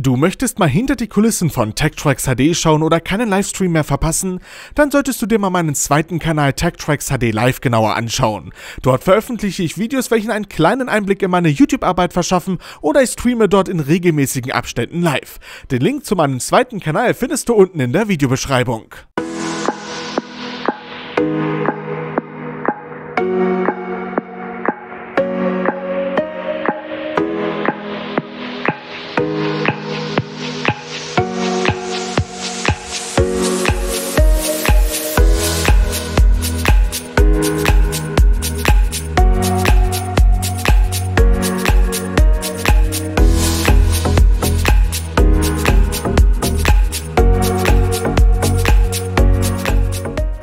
Du möchtest mal hinter die Kulissen von TechTracks HD schauen oder keinen Livestream mehr verpassen? Dann solltest du dir mal meinen zweiten Kanal TechTracks HD Live genauer anschauen. Dort veröffentliche ich Videos, welche einen kleinen Einblick in meine YouTube-Arbeit verschaffen oder ich streame dort in regelmäßigen Abständen live. Den Link zu meinem zweiten Kanal findest du unten in der Videobeschreibung.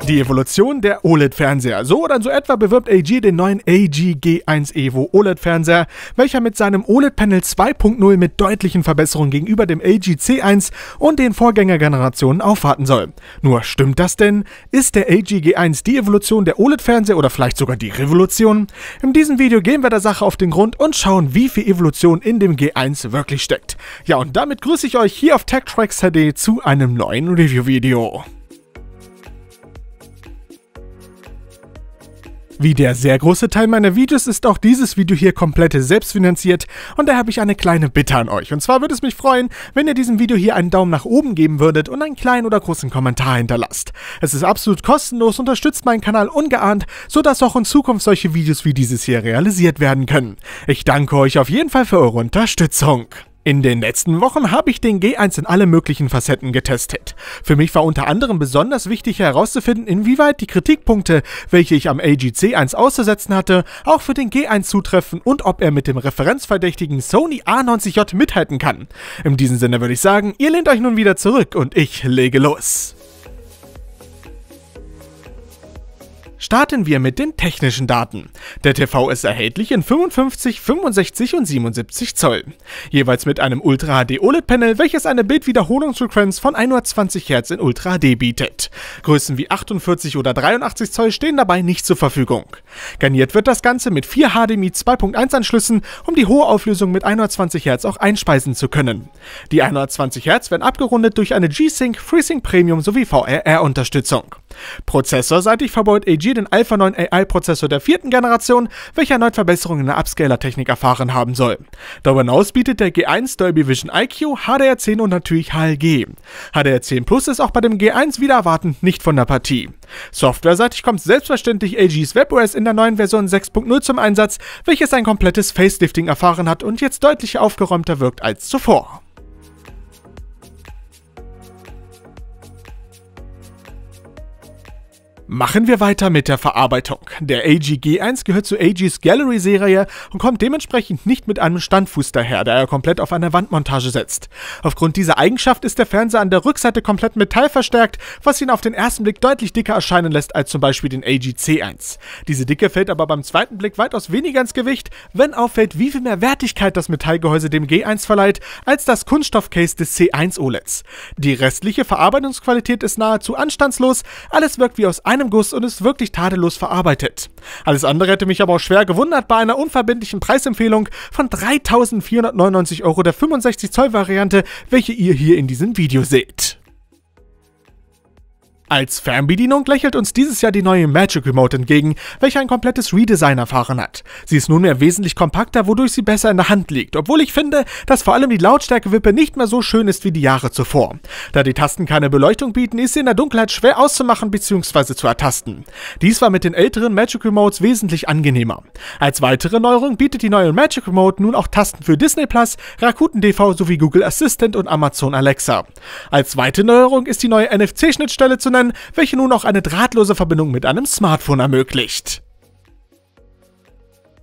Die Evolution der OLED-Fernseher. So oder so etwa bewirbt AG den neuen AG G1 Evo OLED-Fernseher, welcher mit seinem OLED-Panel 2.0 mit deutlichen Verbesserungen gegenüber dem AG C1 und den Vorgängergenerationen aufwarten soll. Nur stimmt das denn? Ist der AG G1 die Evolution der OLED-Fernseher oder vielleicht sogar die Revolution? In diesem Video gehen wir der Sache auf den Grund und schauen, wie viel Evolution in dem G1 wirklich steckt. Ja, und damit grüße ich euch hier auf TechTracks HD zu einem neuen Review-Video. Wie der sehr große Teil meiner Videos ist auch dieses Video hier komplett selbstfinanziert und da habe ich eine kleine Bitte an euch. Und zwar würde es mich freuen, wenn ihr diesem Video hier einen Daumen nach oben geben würdet und einen kleinen oder großen Kommentar hinterlasst. Es ist absolut kostenlos, unterstützt meinen Kanal ungeahnt, sodass auch in Zukunft solche Videos wie dieses hier realisiert werden können. Ich danke euch auf jeden Fall für eure Unterstützung. In den letzten Wochen habe ich den G1 in alle möglichen Facetten getestet. Für mich war unter anderem besonders wichtig herauszufinden, inwieweit die Kritikpunkte, welche ich am AGC1 auszusetzen hatte, auch für den G1 zutreffen und ob er mit dem referenzverdächtigen Sony A90J mithalten kann. In diesem Sinne würde ich sagen, ihr lehnt euch nun wieder zurück und ich lege los. starten wir mit den technischen Daten. Der TV ist erhältlich in 55, 65 und 77 Zoll. Jeweils mit einem Ultra HD OLED Panel, welches eine Bildwiederholungsfrequenz von 120 Hz in Ultra HD bietet. Größen wie 48 oder 83 Zoll stehen dabei nicht zur Verfügung. Garniert wird das Ganze mit vier HDMI 2.1 Anschlüssen, um die hohe Auflösung mit 120 Hz auch einspeisen zu können. Die 120 Hz werden abgerundet durch eine G-Sync, FreeSync Premium sowie VRR Unterstützung. Prozessorseitig verbaut AG den Alpha 9 AI-Prozessor der vierten Generation, welcher erneut Verbesserungen in der Upscaler-Technik erfahren haben soll. Darüber hinaus bietet der G1 Dolby Vision IQ, HDR10 und natürlich HLG. HDR10 Plus ist auch bei dem G1 wieder erwartend nicht von der Partie. Softwareseitig kommt selbstverständlich AGs WebOS in der neuen Version 6.0 zum Einsatz, welches ein komplettes Facelifting erfahren hat und jetzt deutlich aufgeräumter wirkt als zuvor. Machen wir weiter mit der Verarbeitung. Der AG-G1 gehört zu AGs Gallery-Serie und kommt dementsprechend nicht mit einem Standfuß daher, da er komplett auf einer Wandmontage setzt. Aufgrund dieser Eigenschaft ist der Fernseher an der Rückseite komplett metallverstärkt, was ihn auf den ersten Blick deutlich dicker erscheinen lässt als zum Beispiel den AG-C1. Diese Dicke fällt aber beim zweiten Blick weitaus weniger ins Gewicht, wenn auffällt, wie viel mehr Wertigkeit das Metallgehäuse dem G1 verleiht, als das Kunststoffcase des C1 OLEDs. Die restliche Verarbeitungsqualität ist nahezu anstandslos, alles wirkt wie aus einem einem Guss und ist wirklich tadellos verarbeitet. Alles andere hätte mich aber auch schwer gewundert bei einer unverbindlichen Preisempfehlung von 3.499 Euro der 65 Zoll Variante, welche ihr hier in diesem Video seht. Als Fernbedienung lächelt uns dieses Jahr die neue Magic Remote entgegen, welche ein komplettes Redesign erfahren hat. Sie ist nunmehr wesentlich kompakter, wodurch sie besser in der Hand liegt, obwohl ich finde, dass vor allem die Lautstärkewippe nicht mehr so schön ist wie die Jahre zuvor. Da die Tasten keine Beleuchtung bieten, ist sie in der Dunkelheit schwer auszumachen bzw. zu ertasten. Dies war mit den älteren Magic Remotes wesentlich angenehmer. Als weitere Neuerung bietet die neue Magic Remote nun auch Tasten für Disney Plus, Rakuten TV sowie Google Assistant und Amazon Alexa. Als zweite Neuerung ist die neue NFC-Schnittstelle zu sondern welche nun auch eine drahtlose Verbindung mit einem Smartphone ermöglicht.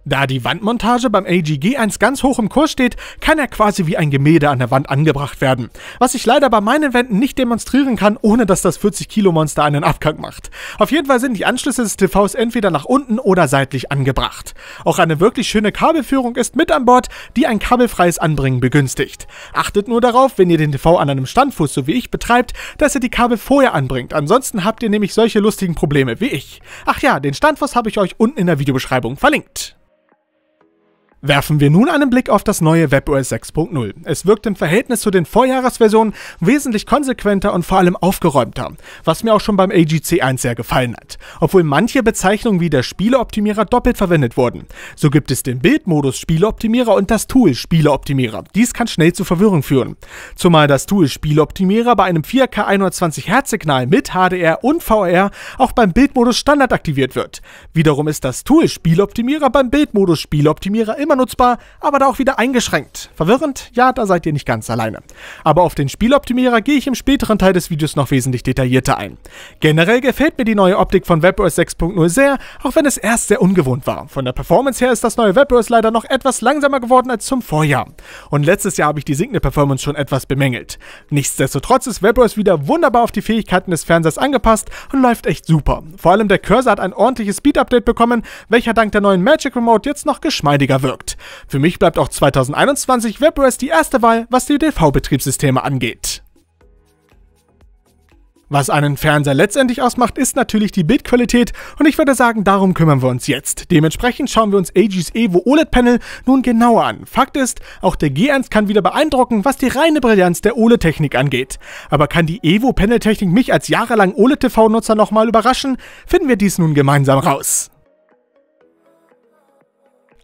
Da die Wandmontage beim AGG 1 ganz hoch im Kurs steht, kann er quasi wie ein Gemälde an der Wand angebracht werden. Was ich leider bei meinen Wänden nicht demonstrieren kann, ohne dass das 40 Kilo Monster einen Abgang macht. Auf jeden Fall sind die Anschlüsse des TVs entweder nach unten oder seitlich angebracht. Auch eine wirklich schöne Kabelführung ist mit an Bord, die ein kabelfreies Anbringen begünstigt. Achtet nur darauf, wenn ihr den TV an einem Standfuß, so wie ich, betreibt, dass ihr die Kabel vorher anbringt, ansonsten habt ihr nämlich solche lustigen Probleme wie ich. Ach ja, den Standfuß habe ich euch unten in der Videobeschreibung verlinkt. Werfen wir nun einen Blick auf das neue WebOS 6.0. Es wirkt im Verhältnis zu den Vorjahresversionen wesentlich konsequenter und vor allem aufgeräumter, was mir auch schon beim AGC 1 sehr gefallen hat, obwohl manche Bezeichnungen wie der Spieleoptimierer doppelt verwendet wurden. So gibt es den Bildmodus Spieleoptimierer und das Tool Spieleoptimierer. Dies kann schnell zu Verwirrung führen, zumal das Tool Spieleoptimierer bei einem 4K 120 Hz Signal mit HDR und VR auch beim Bildmodus Standard aktiviert wird. Wiederum ist das Tool Spieleoptimierer beim Bildmodus Spieleoptimierer immer immer nutzbar, aber da auch wieder eingeschränkt. Verwirrend? Ja, da seid ihr nicht ganz alleine. Aber auf den Spieloptimierer gehe ich im späteren Teil des Videos noch wesentlich detaillierter ein. Generell gefällt mir die neue Optik von WebOS 6.0 sehr, auch wenn es erst sehr ungewohnt war. Von der Performance her ist das neue WebOS leider noch etwas langsamer geworden als zum Vorjahr. Und letztes Jahr habe ich die sinkende Performance schon etwas bemängelt. Nichtsdestotrotz ist WebOS wieder wunderbar auf die Fähigkeiten des Fernsehers angepasst und läuft echt super. Vor allem der Cursor hat ein ordentliches Speed-Update bekommen, welcher dank der neuen Magic Remote jetzt noch geschmeidiger wirkt geglückt. Für mich bleibt auch 2021 WebOS die erste Wahl, was die DV-Betriebssysteme angeht. Was einen Fernseher letztendlich ausmacht, ist natürlich die Bildqualität und ich würde sagen, darum kümmern wir uns jetzt. Dementsprechend schauen wir uns AG's Evo OLED Panel nun genauer an. Fakt ist, auch der G1 kann wieder beeindrucken, was die reine Brillanz der OLED-Technik angeht. Aber kann die Evo Panel-Technik mich als jahrelang OLED-TV-Nutzer nochmal überraschen? Finden wir dies nun gemeinsam raus.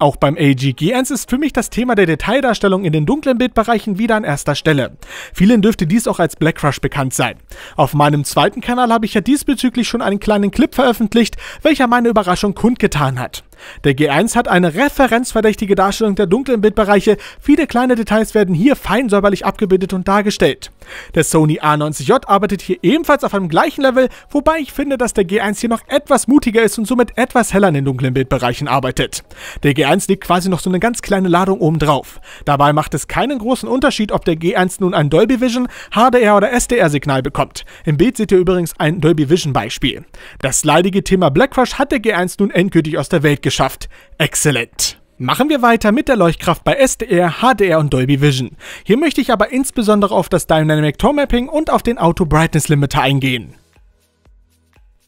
Auch beim G1 ist für mich das Thema der Detaildarstellung in den dunklen Bildbereichen wieder an erster Stelle. Vielen dürfte dies auch als Black Crush bekannt sein. Auf meinem zweiten Kanal habe ich ja diesbezüglich schon einen kleinen Clip veröffentlicht, welcher meine Überraschung kundgetan hat. Der G1 hat eine referenzverdächtige Darstellung der dunklen Bildbereiche. Viele kleine Details werden hier fein säuberlich abgebildet und dargestellt. Der Sony A90J arbeitet hier ebenfalls auf einem gleichen Level, wobei ich finde, dass der G1 hier noch etwas mutiger ist und somit etwas heller in den dunklen Bildbereichen arbeitet. Der G1 legt quasi noch so eine ganz kleine Ladung oben drauf. Dabei macht es keinen großen Unterschied, ob der G1 nun ein Dolby Vision, HDR oder SDR-Signal bekommt. Im Bild seht ihr übrigens ein Dolby Vision Beispiel. Das leidige Thema Blackrush hat der G1 nun endgültig aus der Welt gebracht geschafft. Exzellent. Machen wir weiter mit der Leuchtkraft bei SDR, HDR und Dolby Vision. Hier möchte ich aber insbesondere auf das Dynamic Tone Mapping und auf den Auto Brightness Limiter eingehen.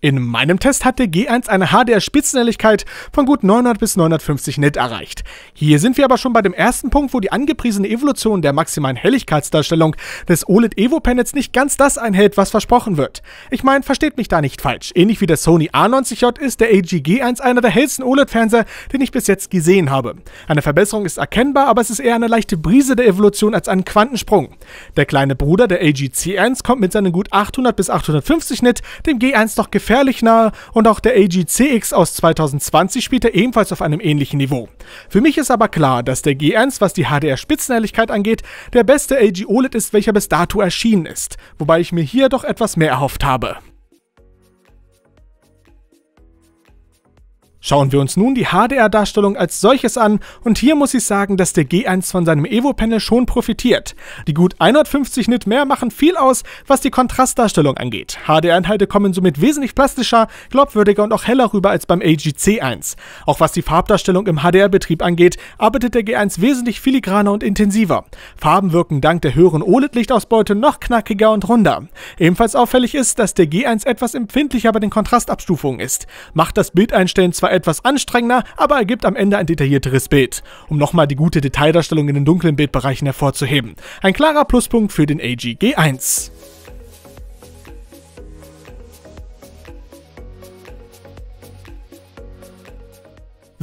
In meinem Test hat der G1 eine HDR-Spitzenhelligkeit von gut 900 bis 950 nit erreicht. Hier sind wir aber schon bei dem ersten Punkt, wo die angepriesene Evolution der maximalen Helligkeitsdarstellung des OLED Evo Panels nicht ganz das einhält, was versprochen wird. Ich meine, versteht mich da nicht falsch. Ähnlich wie der Sony A90J ist der AG G1 einer der hellsten OLED-Fernseher, den ich bis jetzt gesehen habe. Eine Verbesserung ist erkennbar, aber es ist eher eine leichte Brise der Evolution als ein Quantensprung. Der kleine Bruder, der AG C1, kommt mit seinen gut 800 bis 850 nit dem G1 doch gefährlich gefährlich nahe und auch der AG CX aus 2020 spielt er ebenfalls auf einem ähnlichen Niveau. Für mich ist aber klar, dass der G1, was die hdr spitzenehrlichkeit angeht, der beste AG OLED ist, welcher bis dato erschienen ist, wobei ich mir hier doch etwas mehr erhofft habe. Schauen wir uns nun die HDR-Darstellung als solches an und hier muss ich sagen, dass der G1 von seinem Evo-Panel schon profitiert. Die gut 150 Nit mehr machen viel aus, was die Kontrastdarstellung angeht. HDR-Inhalte kommen somit wesentlich plastischer, glaubwürdiger und auch heller rüber als beim AGC1. Auch was die Farbdarstellung im HDR-Betrieb angeht, arbeitet der G1 wesentlich filigraner und intensiver. Farben wirken dank der höheren OLED-Lichtausbeute noch knackiger und runder. Ebenfalls auffällig ist, dass der G1 etwas empfindlicher bei den Kontrastabstufungen ist. Macht das Bildeinstellen zwar etwas anstrengender, aber ergibt am Ende ein detaillierteres Bild, um nochmal die gute Detaildarstellung in den dunklen Bildbereichen hervorzuheben. Ein klarer Pluspunkt für den AG g 1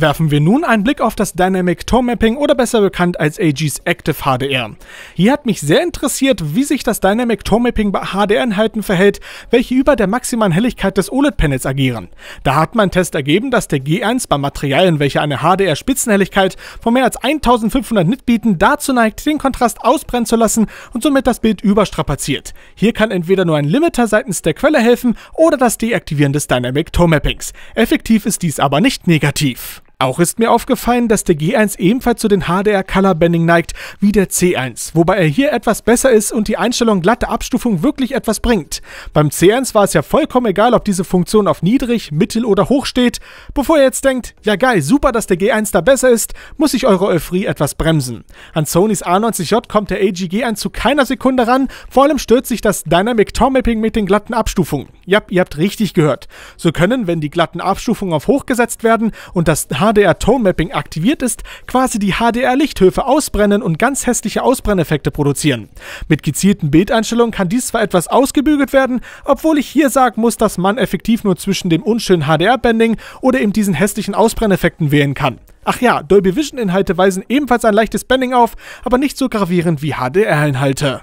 Werfen wir nun einen Blick auf das Dynamic Toe Mapping oder besser bekannt als AG's Active HDR. Hier hat mich sehr interessiert, wie sich das Dynamic Toe Mapping bei HDR-Inhalten verhält, welche über der maximalen Helligkeit des OLED-Panels agieren. Da hat mein Test ergeben, dass der G1 bei Materialien, welche eine HDR-Spitzenhelligkeit von mehr als 1500 Nit bieten, dazu neigt, den Kontrast ausbrennen zu lassen und somit das Bild überstrapaziert. Hier kann entweder nur ein Limiter seitens der Quelle helfen oder das Deaktivieren des Dynamic Toe Mappings. Effektiv ist dies aber nicht negativ. Auch ist mir aufgefallen, dass der G1 ebenfalls zu den HDR Color Bending neigt wie der C1, wobei er hier etwas besser ist und die Einstellung glatte Abstufung wirklich etwas bringt. Beim C1 war es ja vollkommen egal, ob diese Funktion auf niedrig, mittel oder hoch steht. Bevor ihr jetzt denkt, ja geil, super, dass der G1 da besser ist, muss ich eure Euphorie etwas bremsen. An Sonys A90J kommt der AGG1 zu keiner Sekunde ran, vor allem stört sich das Dynamic Tom Mapping mit den glatten Abstufungen. Ja, ihr habt richtig gehört. So können, wenn die glatten Abstufungen auf hoch gesetzt werden und das H HDR-Tone-Mapping aktiviert ist, quasi die HDR-Lichthöfe ausbrennen und ganz hässliche Ausbrenneffekte produzieren. Mit gezielten Bildeinstellungen kann dies zwar etwas ausgebügelt werden, obwohl ich hier sagen muss, dass man effektiv nur zwischen dem unschönen HDR-Bending oder eben diesen hässlichen Ausbrenneffekten wählen kann. Ach ja, Dolby Vision Inhalte weisen ebenfalls ein leichtes Bending auf, aber nicht so gravierend wie HDR Inhalte.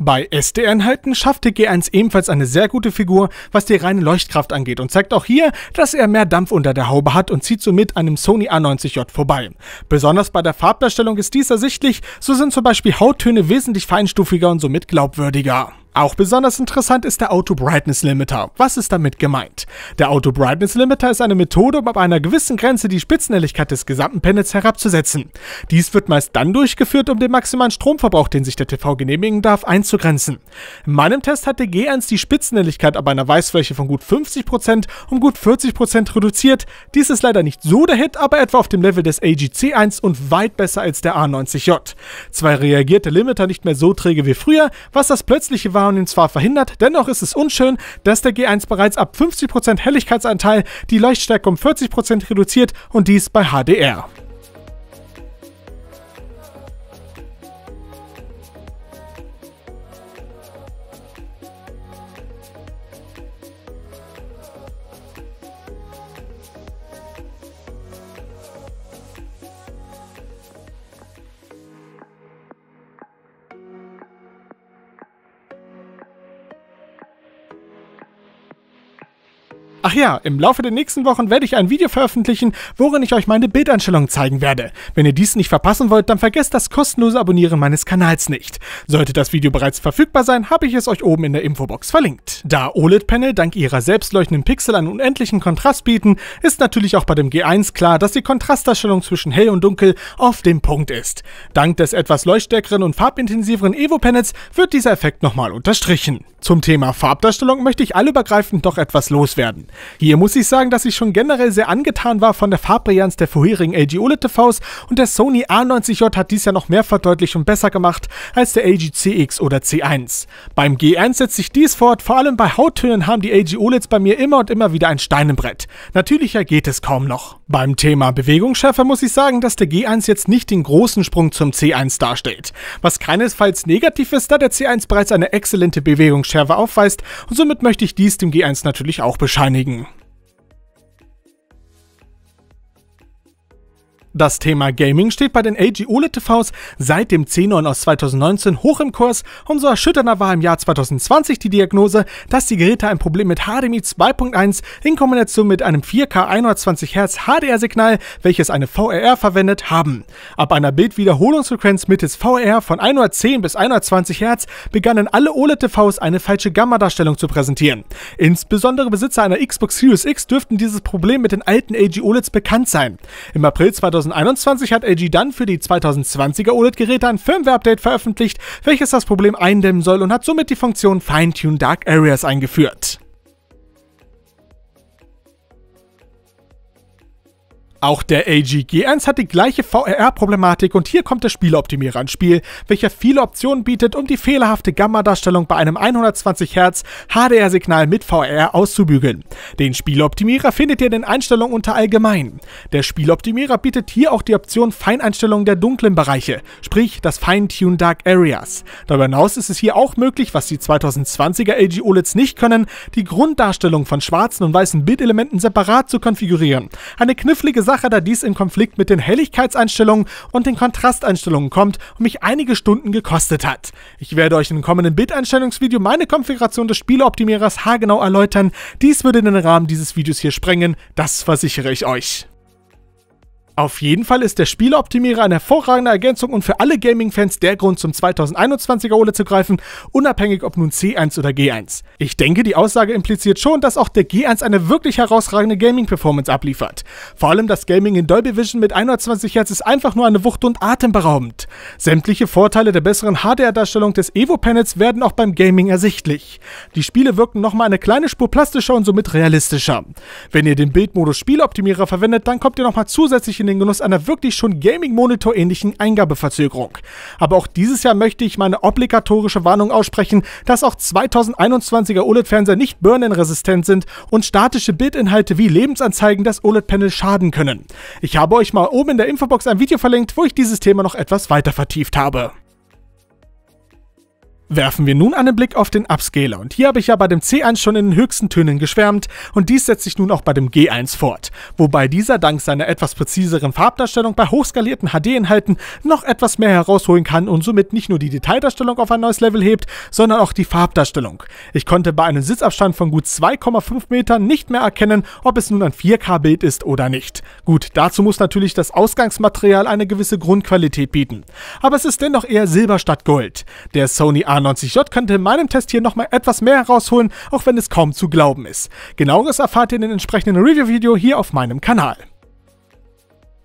Bei SD-Einheiten schaffte G1 ebenfalls eine sehr gute Figur, was die reine Leuchtkraft angeht und zeigt auch hier, dass er mehr Dampf unter der Haube hat und zieht somit einem Sony A90J vorbei. Besonders bei der Farbdarstellung ist dies ersichtlich, so sind zum Beispiel Hauttöne wesentlich feinstufiger und somit glaubwürdiger. Auch besonders interessant ist der Auto Brightness Limiter. Was ist damit gemeint? Der Auto Brightness Limiter ist eine Methode, um ab einer gewissen Grenze die Spitzenhelligkeit des gesamten Panels herabzusetzen. Dies wird meist dann durchgeführt, um den maximalen Stromverbrauch, den sich der TV genehmigen darf, einzugrenzen. In meinem Test hatte G1 die Spitzenhelligkeit ab einer Weißfläche von gut 50% um gut 40% reduziert. Dies ist leider nicht so der Hit, aber etwa auf dem Level des AGC1 und weit besser als der A90J. Zwar reagiert der Limiter nicht mehr so träge wie früher, was das plötzliche war, ihn zwar verhindert, dennoch ist es unschön, dass der G1 bereits ab 50% Helligkeitsanteil die Leuchtstärke um 40% reduziert und dies bei HDR. Ach ja, im Laufe der nächsten Wochen werde ich ein Video veröffentlichen, worin ich euch meine Bildeinstellungen zeigen werde. Wenn ihr dies nicht verpassen wollt, dann vergesst das kostenlose Abonnieren meines Kanals nicht. Sollte das Video bereits verfügbar sein, habe ich es euch oben in der Infobox verlinkt. Da OLED-Panel dank ihrer selbstleuchtenden Pixel einen unendlichen Kontrast bieten, ist natürlich auch bei dem G1 klar, dass die Kontrastdarstellung zwischen hell und dunkel auf dem Punkt ist. Dank des etwas leuchtstärkeren und farbintensiveren Evo-Panels wird dieser Effekt nochmal unterstrichen. Zum Thema Farbdarstellung möchte ich allübergreifend noch etwas loswerden. Hier muss ich sagen, dass ich schon generell sehr angetan war von der Farbbrillanz der vorherigen LG OLED TVs und der Sony A90J hat dies ja noch mehr verdeutlicht und besser gemacht als der LG CX oder C1. Beim G1 setzt sich dies fort, vor allem bei Hauttönen haben die LG OLEDs bei mir immer und immer wieder ein Stein im Brett. Natürlicher geht es kaum noch. Beim Thema Bewegungsschärfe muss ich sagen, dass der G1 jetzt nicht den großen Sprung zum C1 darstellt. Was keinesfalls negativ ist, da der C1 bereits eine exzellente Bewegungsschärfe aufweist und somit möchte ich dies dem G1 natürlich auch bescheinigen. Schweigen. Das Thema Gaming steht bei den LG OLED TVs seit dem C9 aus 2019 hoch im Kurs und so erschütternder war im Jahr 2020 die Diagnose, dass die Geräte ein Problem mit HDMI 2.1 in Kombination mit einem 4K 120 Hz HDR-Signal, welches eine VRR verwendet, haben. Ab einer Bildwiederholungsfrequenz mittels VRR von 110 bis 120 Hz begannen alle OLED TVs eine falsche Gamma-Darstellung zu präsentieren. Insbesondere Besitzer einer Xbox Series X dürften dieses Problem mit den alten LG OLEDs bekannt sein. Im April 2020 2021 hat LG dann für die 2020er OLED-Geräte ein Firmware-Update veröffentlicht, welches das Problem eindämmen soll und hat somit die Funktion fine Dark Areas eingeführt. Auch der g 1 hat die gleiche VRR-Problematik und hier kommt der Spieleoptimierer ins Spiel, welcher viele Optionen bietet, um die fehlerhafte Gamma-Darstellung bei einem 120 Hz HDR-Signal mit VRR auszubügeln. Den Spieleoptimierer findet ihr in den Einstellungen unter Allgemein. Der Spieloptimierer bietet hier auch die Option Feineinstellung der dunklen Bereiche, sprich das Feintune Dark Areas. Darüber hinaus ist es hier auch möglich, was die 2020er AG OLEDs nicht können, die Grunddarstellung von schwarzen und weißen Bildelementen separat zu konfigurieren. Eine knifflige Sache, da dies in Konflikt mit den Helligkeitseinstellungen und den Kontrasteinstellungen kommt und mich einige Stunden gekostet hat. Ich werde euch im kommenden Bildeinstellungsvideo meine Konfiguration des Spieleoptimierers haargenau erläutern. Dies würde den Rahmen dieses Videos hier sprengen, das versichere ich euch. Auf jeden Fall ist der Spieleoptimierer eine hervorragende Ergänzung und für alle Gaming-Fans der Grund, zum 2021er OLED zu greifen, unabhängig ob nun C1 oder G1. Ich denke, die Aussage impliziert schon, dass auch der G1 eine wirklich herausragende Gaming-Performance abliefert. Vor allem das Gaming in Dolby Vision mit 120 Hz ist einfach nur eine Wucht und atemberaubend. Sämtliche Vorteile der besseren HDR-Darstellung des Evo-Panels werden auch beim Gaming ersichtlich. Die Spiele wirken nochmal eine kleine Spur plastischer und somit realistischer. Wenn ihr den Bildmodus Spieloptimierer verwendet, dann kommt ihr nochmal zusätzlich in den Genuss einer wirklich schon Gaming-Monitor-ähnlichen Eingabeverzögerung. Aber auch dieses Jahr möchte ich meine obligatorische Warnung aussprechen, dass auch 2021er OLED-Fernseher nicht Burn-In-resistent sind und statische Bildinhalte wie Lebensanzeigen das OLED-Panel schaden können. Ich habe euch mal oben in der Infobox ein Video verlinkt, wo ich dieses Thema noch etwas weiter vertieft habe. Werfen wir nun einen Blick auf den Upscaler und hier habe ich ja bei dem C1 schon in den höchsten Tönen geschwärmt und dies setzt sich nun auch bei dem G1 fort, wobei dieser dank seiner etwas präziseren Farbdarstellung bei hochskalierten HD-Inhalten noch etwas mehr herausholen kann und somit nicht nur die Detaildarstellung auf ein neues Level hebt, sondern auch die Farbdarstellung. Ich konnte bei einem Sitzabstand von gut 2,5 Metern nicht mehr erkennen, ob es nun ein 4K-Bild ist oder nicht. Gut, dazu muss natürlich das Ausgangsmaterial eine gewisse Grundqualität bieten, aber es ist dennoch eher Silber statt Gold. Der Sony A A90J könnte in meinem Test hier nochmal etwas mehr herausholen, auch wenn es kaum zu glauben ist. Genaueres erfahrt ihr in dem entsprechenden Review-Video hier auf meinem Kanal.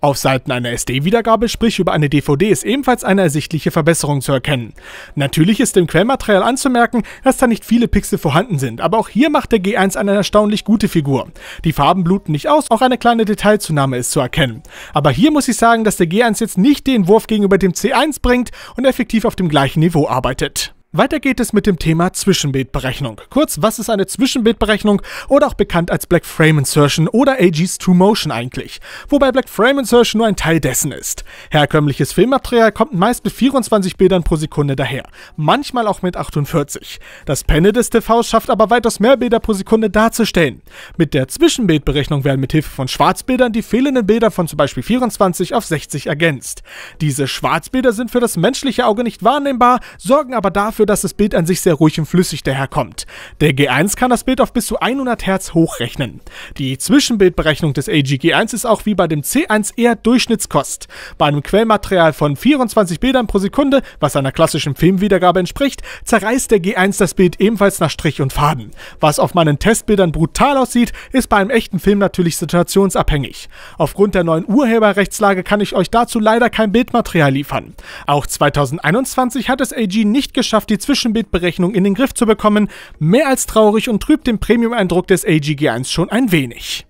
Auf Seiten einer SD-Wiedergabe, sprich über eine DVD, ist ebenfalls eine ersichtliche Verbesserung zu erkennen. Natürlich ist im Quellmaterial anzumerken, dass da nicht viele Pixel vorhanden sind, aber auch hier macht der G1 eine erstaunlich gute Figur. Die Farben bluten nicht aus, auch eine kleine Detailzunahme ist zu erkennen. Aber hier muss ich sagen, dass der G1 jetzt nicht den Wurf gegenüber dem C1 bringt und effektiv auf dem gleichen Niveau arbeitet. Weiter geht es mit dem Thema Zwischenbildberechnung. Kurz, was ist eine Zwischenbildberechnung oder auch bekannt als Black Frame Insertion oder AG's True Motion eigentlich, wobei Black Frame Insertion nur ein Teil dessen ist. Herkömmliches Filmmaterial kommt meist mit 24 Bildern pro Sekunde daher, manchmal auch mit 48. Das Panel des TVs schafft aber weitaus mehr Bilder pro Sekunde darzustellen. Mit der Zwischenbildberechnung werden mit Hilfe von Schwarzbildern die fehlenden Bilder von zum Beispiel 24 auf 60 ergänzt. Diese Schwarzbilder sind für das menschliche Auge nicht wahrnehmbar, sorgen aber dafür, dafür, dass das Bild an sich sehr ruhig und flüssig daherkommt. Der G1 kann das Bild auf bis zu 100 Hertz hochrechnen. Die Zwischenbildberechnung des AG g 1 ist auch wie bei dem C1 eher Durchschnittskost. Bei einem Quellmaterial von 24 Bildern pro Sekunde, was einer klassischen Filmwiedergabe entspricht, zerreißt der G1 das Bild ebenfalls nach Strich und Faden. Was auf meinen Testbildern brutal aussieht, ist bei einem echten Film natürlich situationsabhängig. Aufgrund der neuen Urheberrechtslage kann ich euch dazu leider kein Bildmaterial liefern. Auch 2021 hat es AG nicht geschafft, die Zwischenbildberechnung in den Griff zu bekommen, mehr als traurig und trübt den Premium-Eindruck des AGG1 schon ein wenig.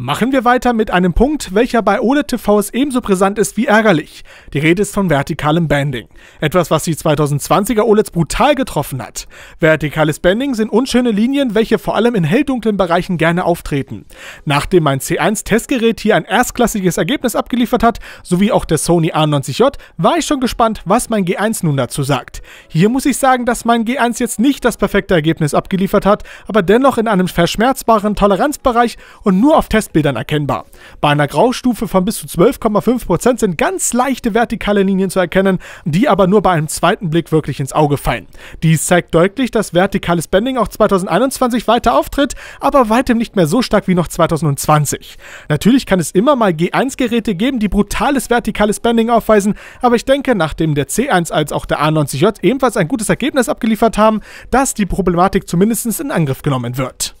Machen wir weiter mit einem Punkt, welcher bei OLED-TVs ebenso brisant ist wie ärgerlich. Die Rede ist von vertikalem Banding. Etwas, was die 2020er OLEDs brutal getroffen hat. Vertikales Banding sind unschöne Linien, welche vor allem in helldunklen Bereichen gerne auftreten. Nachdem mein C1-Testgerät hier ein erstklassiges Ergebnis abgeliefert hat, sowie auch der Sony A90J, war ich schon gespannt, was mein G1 nun dazu sagt. Hier muss ich sagen, dass mein G1 jetzt nicht das perfekte Ergebnis abgeliefert hat, aber dennoch in einem verschmerzbaren Toleranzbereich und nur auf Test Testbildern erkennbar. Bei einer Graustufe von bis zu 12,5% sind ganz leichte vertikale Linien zu erkennen, die aber nur bei einem zweiten Blick wirklich ins Auge fallen. Dies zeigt deutlich, dass vertikales Bending auch 2021 weiter auftritt, aber weitem nicht mehr so stark wie noch 2020. Natürlich kann es immer mal G1-Geräte geben, die brutales vertikales Bending aufweisen, aber ich denke, nachdem der C1 als auch der A90J ebenfalls ein gutes Ergebnis abgeliefert haben, dass die Problematik zumindest in Angriff genommen wird.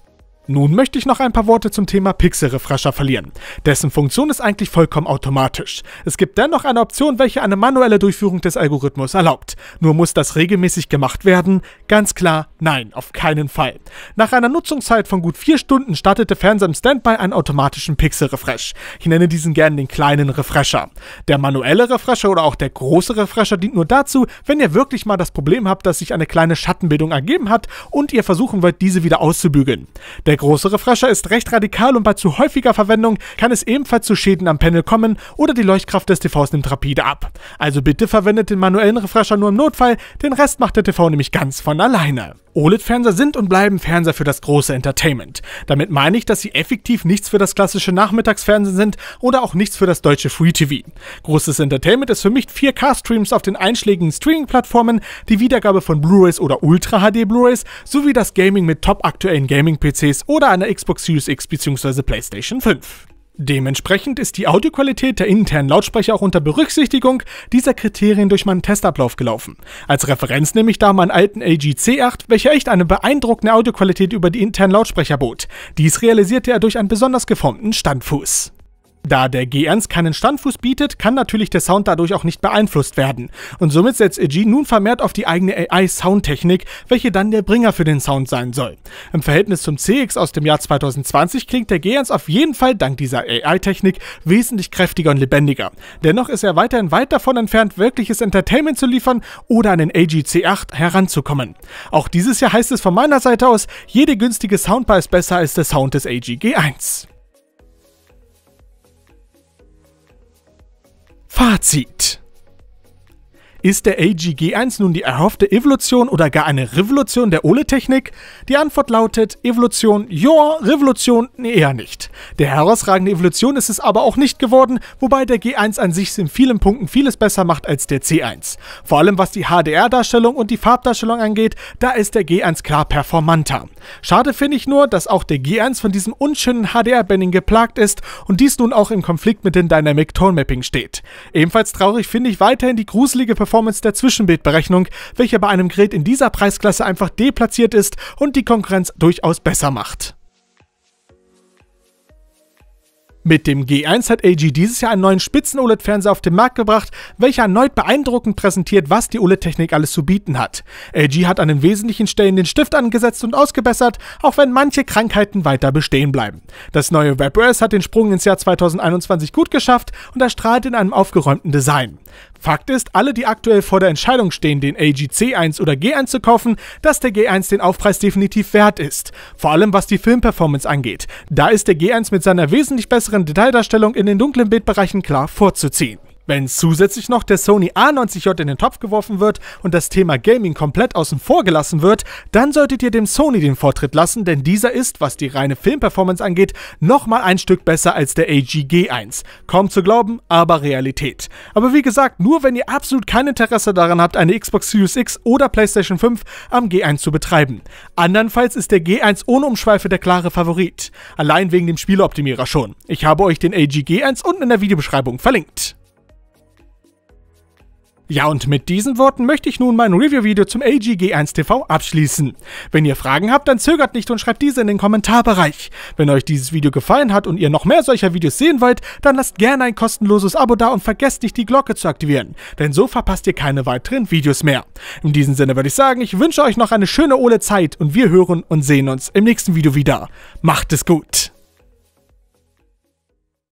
Nun möchte ich noch ein paar Worte zum Thema Pixelrefresher verlieren. Dessen Funktion ist eigentlich vollkommen automatisch. Es gibt dennoch eine Option, welche eine manuelle Durchführung des Algorithmus erlaubt. Nur muss das regelmäßig gemacht werden? Ganz klar, nein, auf keinen Fall. Nach einer Nutzungszeit von gut vier Stunden startete Fernseher im Standby einen automatischen Pixelrefresh. Ich nenne diesen gerne den kleinen Refresher. Der manuelle Refresher oder auch der große Refresher dient nur dazu, wenn ihr wirklich mal das Problem habt, dass sich eine kleine Schattenbildung ergeben hat und ihr versuchen wollt, diese wieder auszubügeln. Der der große Refresher ist recht radikal und bei zu häufiger Verwendung kann es ebenfalls zu Schäden am Panel kommen oder die Leuchtkraft des TVs nimmt rapide ab. Also bitte verwendet den manuellen Refresher nur im Notfall, den Rest macht der TV nämlich ganz von alleine. OLED-Fernseher sind und bleiben Fernseher für das große Entertainment. Damit meine ich, dass sie effektiv nichts für das klassische Nachmittagsfernsehen sind oder auch nichts für das deutsche Free TV. Großes Entertainment ist für mich 4K-Streams auf den einschlägigen Streaming-Plattformen, die Wiedergabe von Blu-rays oder Ultra HD Blu-rays sowie das Gaming mit top-aktuellen Gaming-PCs oder einer Xbox Series X bzw. PlayStation 5. Dementsprechend ist die Audioqualität der internen Lautsprecher auch unter Berücksichtigung dieser Kriterien durch meinen Testablauf gelaufen. Als Referenz nehme ich da meinen alten AG C8, welcher echt eine beeindruckende Audioqualität über die internen Lautsprecher bot. Dies realisierte er durch einen besonders geformten Standfuß. Da der G1 keinen Standfuß bietet, kann natürlich der Sound dadurch auch nicht beeinflusst werden. Und somit setzt EG nun vermehrt auf die eigene AI-Soundtechnik, welche dann der Bringer für den Sound sein soll. Im Verhältnis zum CX aus dem Jahr 2020 klingt der G1 auf jeden Fall dank dieser AI-Technik wesentlich kräftiger und lebendiger. Dennoch ist er weiterhin weit davon entfernt, wirkliches Entertainment zu liefern oder an den AG c 8 heranzukommen. Auch dieses Jahr heißt es von meiner Seite aus, jede günstige Soundbar ist besser als der Sound des AG g 1 Fazit ist der g 1 nun die erhoffte Evolution oder gar eine Revolution der Ole-Technik? Die Antwort lautet Evolution, ja, Revolution eher nicht. Der herausragende Evolution ist es aber auch nicht geworden, wobei der G1 an sich in vielen Punkten vieles besser macht als der C1. Vor allem was die HDR-Darstellung und die Farbdarstellung angeht, da ist der G1 klar performanter. Schade finde ich nur, dass auch der G1 von diesem unschönen hdr banning geplagt ist und dies nun auch im Konflikt mit dem Dynamic Tone Mapping steht. Ebenfalls traurig finde ich weiterhin die gruselige Performance Performance der Zwischenbildberechnung, welche bei einem Gerät in dieser Preisklasse einfach deplatziert ist und die Konkurrenz durchaus besser macht. Mit dem G1 hat AG dieses Jahr einen neuen Spitzen-OLED-Fernseher auf den Markt gebracht, welcher erneut beeindruckend präsentiert, was die OLED-Technik alles zu bieten hat. AG hat an den wesentlichen Stellen den Stift angesetzt und ausgebessert, auch wenn manche Krankheiten weiter bestehen bleiben. Das neue WebOS hat den Sprung ins Jahr 2021 gut geschafft und erstrahlt in einem aufgeräumten Design. Fakt ist, alle, die aktuell vor der Entscheidung stehen, den AG C1 oder G1 zu kaufen, dass der G1 den Aufpreis definitiv wert ist. Vor allem was die Filmperformance angeht. Da ist der G1 mit seiner wesentlich besseren Detaildarstellung in den dunklen Bildbereichen klar vorzuziehen. Wenn zusätzlich noch der Sony A90J in den Topf geworfen wird und das Thema Gaming komplett außen vor gelassen wird, dann solltet ihr dem Sony den Vortritt lassen, denn dieser ist, was die reine Filmperformance angeht, nochmal ein Stück besser als der AG-G1. Kaum zu glauben, aber Realität. Aber wie gesagt, nur wenn ihr absolut kein Interesse daran habt, eine Xbox Series X oder PlayStation 5 am G1 zu betreiben. Andernfalls ist der G1 ohne Umschweife der klare Favorit. Allein wegen dem Spieleoptimierer schon. Ich habe euch den AG G1 unten in der Videobeschreibung verlinkt. Ja, und mit diesen Worten möchte ich nun mein Review-Video zum g 1 TV abschließen. Wenn ihr Fragen habt, dann zögert nicht und schreibt diese in den Kommentarbereich. Wenn euch dieses Video gefallen hat und ihr noch mehr solcher Videos sehen wollt, dann lasst gerne ein kostenloses Abo da und vergesst nicht die Glocke zu aktivieren, denn so verpasst ihr keine weiteren Videos mehr. In diesem Sinne würde ich sagen, ich wünsche euch noch eine schöne Ole Zeit und wir hören und sehen uns im nächsten Video wieder. Macht es gut!